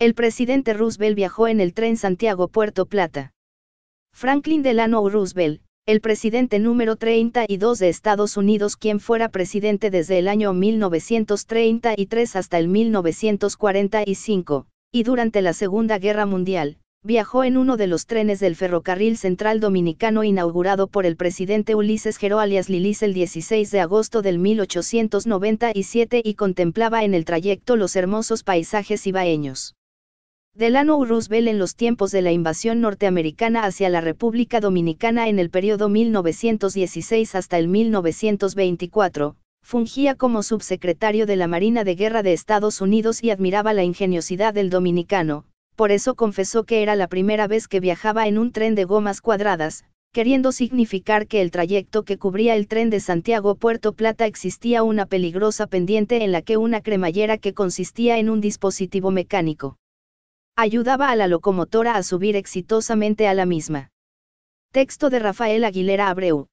El presidente Roosevelt viajó en el tren Santiago-Puerto Plata. Franklin Delano Roosevelt, el presidente número 32 de Estados Unidos quien fuera presidente desde el año 1933 hasta el 1945, y durante la Segunda Guerra Mundial, viajó en uno de los trenes del ferrocarril central dominicano inaugurado por el presidente Ulises Gero alias Lilis el 16 de agosto del 1897 y contemplaba en el trayecto los hermosos paisajes ibaeños. Delano Roosevelt en los tiempos de la invasión norteamericana hacia la República Dominicana en el periodo 1916 hasta el 1924, fungía como subsecretario de la Marina de Guerra de Estados Unidos y admiraba la ingeniosidad del dominicano, por eso confesó que era la primera vez que viajaba en un tren de gomas cuadradas, queriendo significar que el trayecto que cubría el tren de Santiago Puerto Plata existía una peligrosa pendiente en la que una cremallera que consistía en un dispositivo mecánico ayudaba a la locomotora a subir exitosamente a la misma. Texto de Rafael Aguilera Abreu,